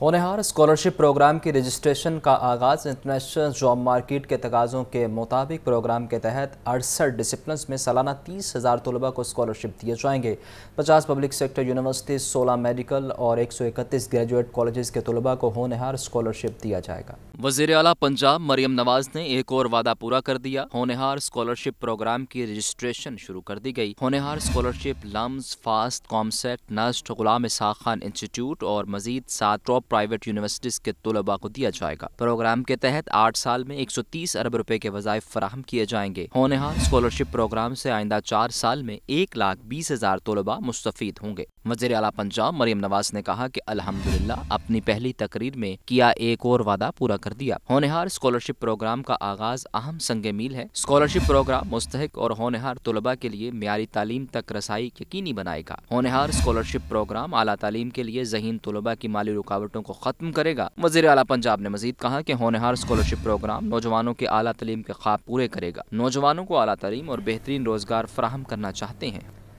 होनहार scholarship program की registration का आगाज़ इंटरनेशनल जॉब मार्केट के तकाज़ों के मुताबिक प्रोग्राम के तहत अड़सठ डिसिप्लिन में सालाना तीस हज़ार तलबा को स्कॉलरशिप दिए जाएंगे पचास पब्लिक सेक्टर यूनिवर्सिटीज़ सोलह मेडिकल और एक सौ इकतीस ग्रेजुएट कॉलेज के तलबा को होनहार स्कॉलरशिप दिया जाएगा वजीर अला पंजाब मरियम नवाज ने एक और वादा पूरा कर दिया होनेहार स्कॉलरशिप प्रोग्राम की रजिस्ट्रेशन शुरू कर दी गई Honhaar scholarship LUMS FAST COMSATS NUST Ghulam Ishaq Khan institute और मजीद सात टॉप प्राइवेट यूनिवर्सिटीज के तलबा को दिया जाएगा प्रोग्राम के तहत आठ साल में एक सौ तीस अरब रुपए के वजायफ फराहम किए जाएंगे होनेहार स्कॉलरशिप प्रोग्राम से आइंदा चार साल में एक लाख बीस हजार तलबा मुस्तफ़ होंगे वजीर अला पंजाब मरियम नवाज ने कहा की अलहमदिल्ला अपनी पहली तकरीर में किया एक और वादा पूरा कर कर दिया होनहार स्कॉलरशिप प्रोग्राम का आगाज अहम संग मील है स्कॉलरशिप प्रोग्राम मुस्तक और होनहार तलबा के लिए मीरी तालीम तक रसाई यकीनी बनाएगा होनहार स्कॉलरशिप प्रोग्राम अला तालीम के लिए जहीन तलबा की माली रुकावटों को खत्म करेगा वजीर अला पंजाब ने मजीद कहा की होनहार स्कॉलरशिप प्रोग्राम नौजवानों के अला तलीम के ख्वाब पूरे करेगा नौजवानों को अला तलीम और बेहतरीन रोजगार फराहम करना चाहते हैं